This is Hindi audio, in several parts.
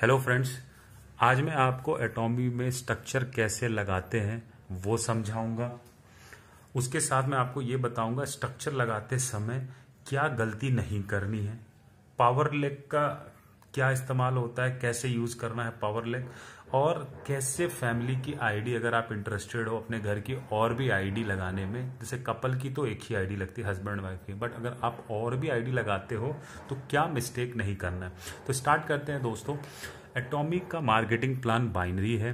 हेलो फ्रेंड्स आज मैं आपको एटॉमी में स्ट्रक्चर कैसे लगाते हैं वो समझाऊंगा उसके साथ मैं आपको ये बताऊंगा स्ट्रक्चर लगाते समय क्या गलती नहीं करनी है पावर लेग का क्या इस्तेमाल होता है कैसे यूज़ करना है पावर लेग और कैसे फैमिली की आईडी अगर आप इंटरेस्टेड हो अपने घर की और भी आईडी लगाने में जैसे कपल की तो एक ही आईडी लगती है हस्बैंड वाइफ की बट अगर आप और भी आईडी लगाते हो तो क्या मिस्टेक नहीं करना है तो स्टार्ट करते हैं दोस्तों एटॉमिक का मार्केटिंग प्लान बाइनरी है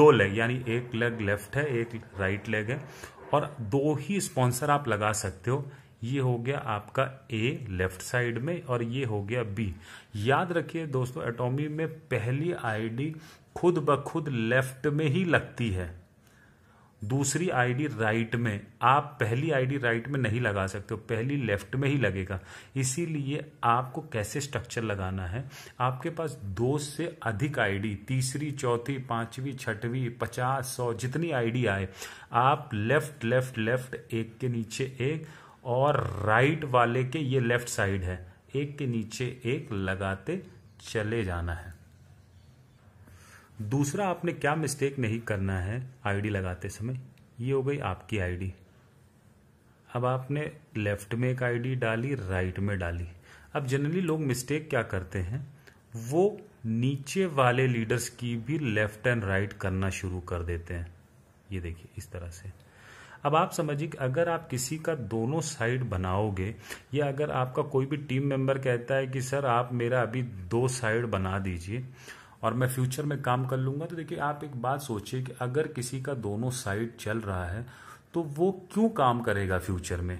दो लेग यानी एक लेग लेफ्ट है एक राइट लेग है और दो ही स्पॉन्सर आप लगा सकते हो ये हो गया आपका ए लेफ्ट साइड में और ये हो गया बी याद रखिए दोस्तों एटॉमी में पहली आईडी खुद ब खुद लेफ्ट में ही लगती है दूसरी आईडी राइट में आप पहली आईडी राइट में नहीं लगा सकते हो पहली लेफ्ट में ही लगेगा इसीलिए आपको कैसे स्ट्रक्चर लगाना है आपके पास दो से अधिक आईडी तीसरी चौथी पांचवी छठवीं पचास सौ जितनी आईडी आए आप लेफ्ट लेफ्ट लेफ्ट एक के नीचे एक और राइट वाले के ये लेफ्ट साइड है एक के नीचे एक लगाते चले जाना है दूसरा आपने क्या मिस्टेक नहीं करना है आईडी लगाते समय ये हो गई आपकी आईडी अब आपने लेफ्ट में एक आईडी डाली राइट में डाली अब जनरली लोग मिस्टेक क्या करते हैं वो नीचे वाले लीडर्स की भी लेफ्ट एंड राइट करना शुरू कर देते हैं ये देखिए इस तरह से अब आप समझिए कि अगर आप किसी का दोनों साइड बनाओगे या अगर आपका कोई भी टीम मेंबर कहता है कि सर आप मेरा अभी दो साइड बना दीजिए और मैं फ्यूचर में काम कर लूंगा तो देखिए आप एक बात सोचिए कि अगर किसी का दोनों साइड चल रहा है तो वो क्यों काम करेगा फ्यूचर में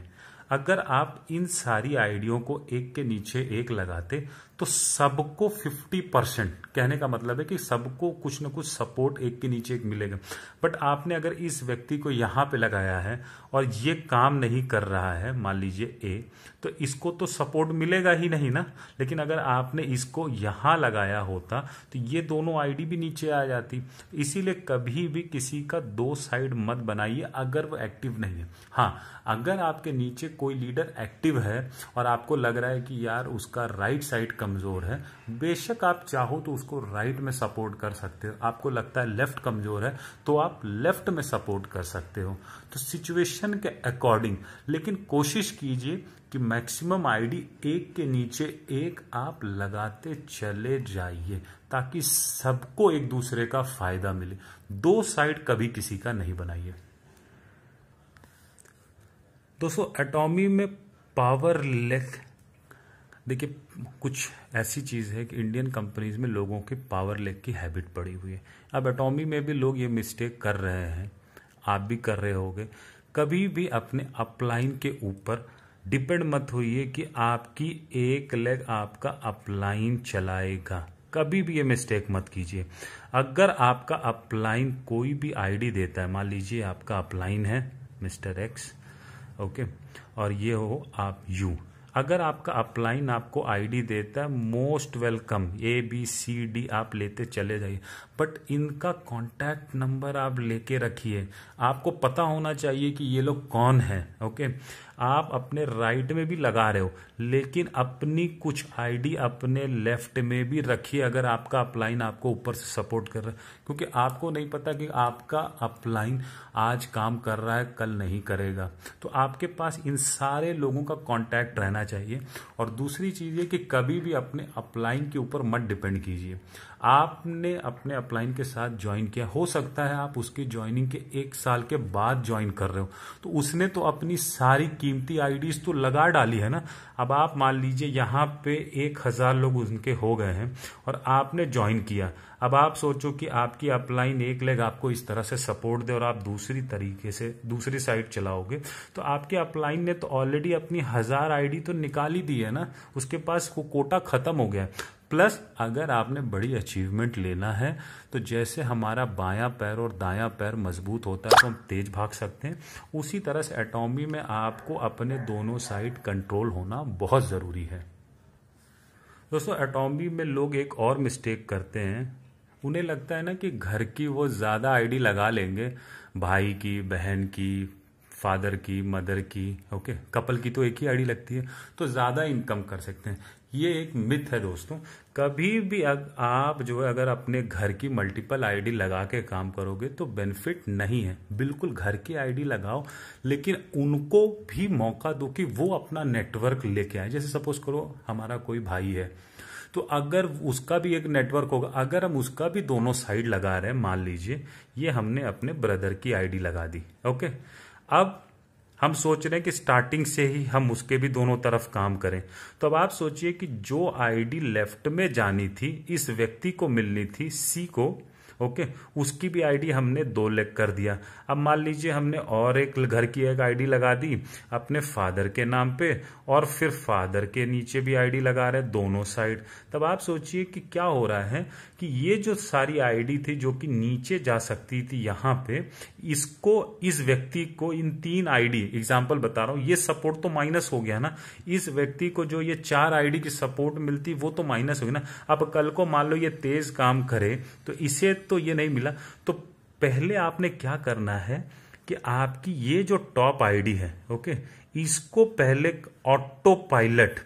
अगर आप इन सारी आइडियो को एक के नीचे एक लगाते तो सबको 50 परसेंट कहने का मतलब है कि सबको कुछ ना कुछ सपोर्ट एक के नीचे एक मिलेगा बट आपने अगर इस व्यक्ति को यहां पे लगाया है और ये काम नहीं कर रहा है मान लीजिए ए तो इसको तो सपोर्ट मिलेगा ही नहीं ना लेकिन अगर आपने इसको यहां लगाया होता तो ये दोनों आईडी भी नीचे आ जाती इसीलिए कभी भी किसी का दो साइड मत बनाइए अगर वो एक्टिव नहीं है हाँ अगर आपके नीचे कोई लीडर एक्टिव है और आपको लग रहा है कि यार उसका राइट साइड कम कमज़ोर है बेशक आप चाहो तो उसको राइट में सपोर्ट कर सकते हो आपको लगता है लेफ्ट कमज़ोर है तो आप लेफ्ट में सपोर्ट कर सकते हो तो सिचुएशन के अकॉर्डिंग लेकिन कोशिश कीजिए कि मैक्सिमम आईडी एक के नीचे एक आप लगाते चले जाइए ताकि सबको एक दूसरे का फायदा मिले दो साइड कभी किसी का नहीं बनाइए दोस्तों एटॉमी में पावरलेस देखिए कुछ ऐसी चीज़ है कि इंडियन कंपनीज में लोगों के पावर लेग की हैबिट पड़ी हुई है अब एटॉमी में भी लोग ये मिस्टेक कर रहे हैं आप भी कर रहे होंगे कभी भी अपने अपलाइन के ऊपर डिपेंड मत होइए कि आपकी एक लेग आपका अपलाइन चलाएगा कभी भी ये मिस्टेक मत कीजिए अगर आपका अपलाइन कोई भी आईडी देता है मान लीजिए आपका अपलाइन है मिस्टर एक्स ओके और ये हो आप यू अगर आपका अपलाइन आपको आईडी देता है most welcome A B C D आप लेते चले जाइए बट इनका कॉन्टैक्ट नंबर आप लेके रखिए आपको पता होना चाहिए कि ये लोग कौन है ओके आप अपने राइट में भी लगा रहे हो लेकिन अपनी कुछ आईडी अपने लेफ्ट में भी रखिए अगर आपका अपलाइन आपको ऊपर से सपोर्ट कर रहा है क्योंकि आपको नहीं पता कि आपका अपलाइन आज काम कर रहा है कल नहीं करेगा तो आपके पास इन सारे लोगों का कांटेक्ट रहना चाहिए और दूसरी चीज़ ये कि कभी भी अपने अपलाइन के ऊपर मत डिपेंड कीजिए आपने अपने अपलाइन के साथ ज्वाइन किया हो सकता है आप उसकी ज्वाइनिंग के एक साल के बाद ज्वाइन कर रहे हो तो उसने तो अपनी सारी कीमती आईडीज तो लगा डाली है ना अब आप मान लीजिए यहाँ पे एक हजार लोग उनके हो गए हैं और आपने ज्वाइन किया अब आप सोचो कि आपकी अपलाइन एक लेग आपको इस तरह से सपोर्ट दे और आप दूसरी तरीके से दूसरी साइड चलाओगे तो आपके अपलाइन ने तो ऑलरेडी अपनी हजार आईडी तो निकाल ही दी है ना उसके पास वो कोटा खत्म हो गया प्लस अगर आपने बड़ी अचीवमेंट लेना है तो जैसे हमारा बायां पैर और दायां पैर मजबूत होता है तो हम तेज भाग सकते हैं उसी तरह से एटॉमी में आपको अपने दोनों साइड कंट्रोल होना बहुत ज़रूरी है दोस्तों एटॉमी में लोग एक और मिस्टेक करते हैं उन्हें लगता है ना कि घर की वो ज़्यादा आईडी लगा लेंगे भाई की बहन की फादर की मदर की ओके कपल की तो एक ही आईडी लगती है तो ज़्यादा इनकम कर सकते हैं ये एक मिथ है दोस्तों कभी भी आप जो है अगर अपने घर की मल्टीपल आईडी लगा के काम करोगे तो बेनिफिट नहीं है बिल्कुल घर की आईडी लगाओ लेकिन उनको भी मौका दो कि वो अपना नेटवर्क लेके आए जैसे सपोज करो हमारा कोई भाई है तो अगर उसका भी एक नेटवर्क होगा अगर हम उसका भी दोनों साइड लगा रहे हैं मान लीजिए ये हमने अपने ब्रदर की आईडी लगा दी ओके अब हम सोच रहे हैं कि स्टार्टिंग से ही हम उसके भी दोनों तरफ काम करें तो अब आप सोचिए कि जो आईडी लेफ्ट में जानी थी इस व्यक्ति को मिलनी थी सी को ओके उसकी भी आईडी हमने दो लेख कर दिया अब मान लीजिए हमने और एक घर की एक आईडी लगा दी अपने फादर के नाम पे और फिर फादर के नीचे भी आईडी लगा रहे दोनों साइड तब आप सोचिए कि क्या हो रहा है कि ये जो सारी आईडी थी जो कि नीचे जा सकती थी यहां पे इसको इस व्यक्ति को इन तीन आईडी एग्जाम्पल बता रहा हूँ ये सपोर्ट तो माइनस हो गया ना इस व्यक्ति को जो ये चार आईडी की सपोर्ट मिलती वो तो माइनस होगी ना अब कल को मान लो ये तेज काम करे तो इसे तो ये नहीं मिला तो पहले आपने क्या करना है कि आपकी ये जो टॉप आईडी है ओके इसको पहले autopilot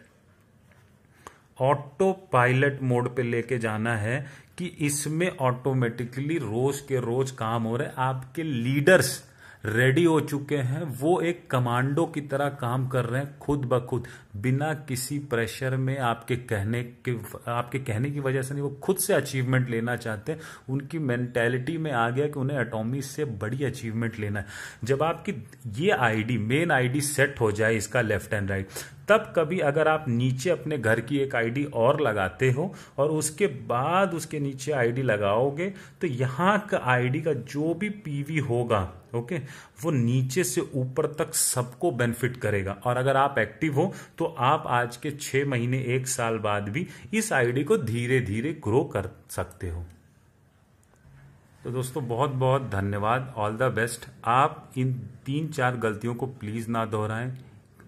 autopilot mode पे लेके जाना है कि इसमें ऑटोमेटिकली रोज के रोज काम हो रहे आपके लीडर्स रेडी हो चुके हैं वो एक कमांडो की तरह काम कर रहे हैं खुद ब खुद बिना किसी प्रेशर में आपके कहने के आपके कहने की वजह से नहीं वो खुद से अचीवमेंट लेना चाहते हैं उनकी मेंटेलिटी में आ गया कि उन्हें एटॉमी से बड़ी अचीवमेंट लेना है जब आपकी ये आईडी मेन आईडी सेट हो जाए इसका लेफ्ट एंड राइट तब कभी अगर आप नीचे अपने घर की एक आईडी और लगाते हो और उसके बाद उसके नीचे आईडी लगाओगे तो यहाँ का आईडी का जो भी पीवी होगा ओके वो नीचे से ऊपर तक सबको बेनिफिट करेगा और अगर आप एक्टिव हो तो आप आज के छह महीने एक साल बाद भी इस आईडी को धीरे धीरे ग्रो कर सकते हो तो दोस्तों बहुत बहुत धन्यवाद ऑल द बेस्ट आप इन तीन चार गलतियों को प्लीज़ ना दोहराएं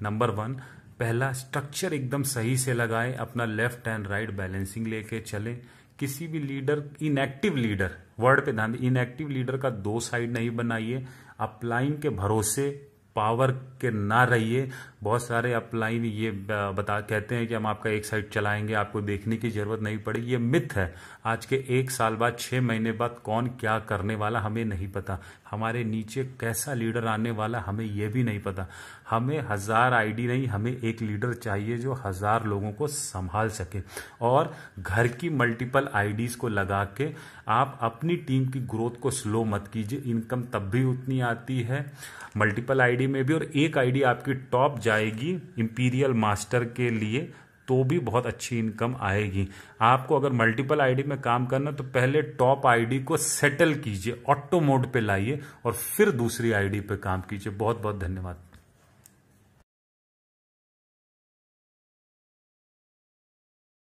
नंबर वन पहला स्ट्रक्चर एकदम सही से लगाएं अपना लेफ्ट एंड राइट बैलेंसिंग लेके चलें किसी भी लीडर इनएक्टिव लीडर वर्ड पे ध्यान इनएक्टिव लीडर का दो साइड नहीं बनाइए अपलाइन के भरोसे पावर के ना रहिए बहुत सारे अपलाइन ये बता कहते हैं कि हम आपका एक साइड चलाएंगे आपको देखने की ज़रूरत नहीं पड़ेगी ये मिथ है आज के एक साल बाद छह महीने बाद कौन क्या करने वाला हमें नहीं पता हमारे नीचे कैसा लीडर आने वाला हमें यह भी नहीं पता हमें हज़ार आईडी नहीं हमें एक लीडर चाहिए जो हज़ार लोगों को संभाल सके और घर की मल्टीपल आईडीज को लगा के आप अपनी टीम की ग्रोथ को स्लो मत कीजिए इनकम तब भी उतनी आती है मल्टीपल आईडी में भी और एक आईडी आपकी टॉप जाएगी इंपीरियल मास्टर के लिए तो भी बहुत अच्छी इनकम आएगी आपको अगर मल्टीपल आईडी में काम करना तो पहले टॉप आईडी को सेटल कीजिए ऑटो मोड पे लाइए और फिर दूसरी आईडी पे काम कीजिए बहुत बहुत धन्यवाद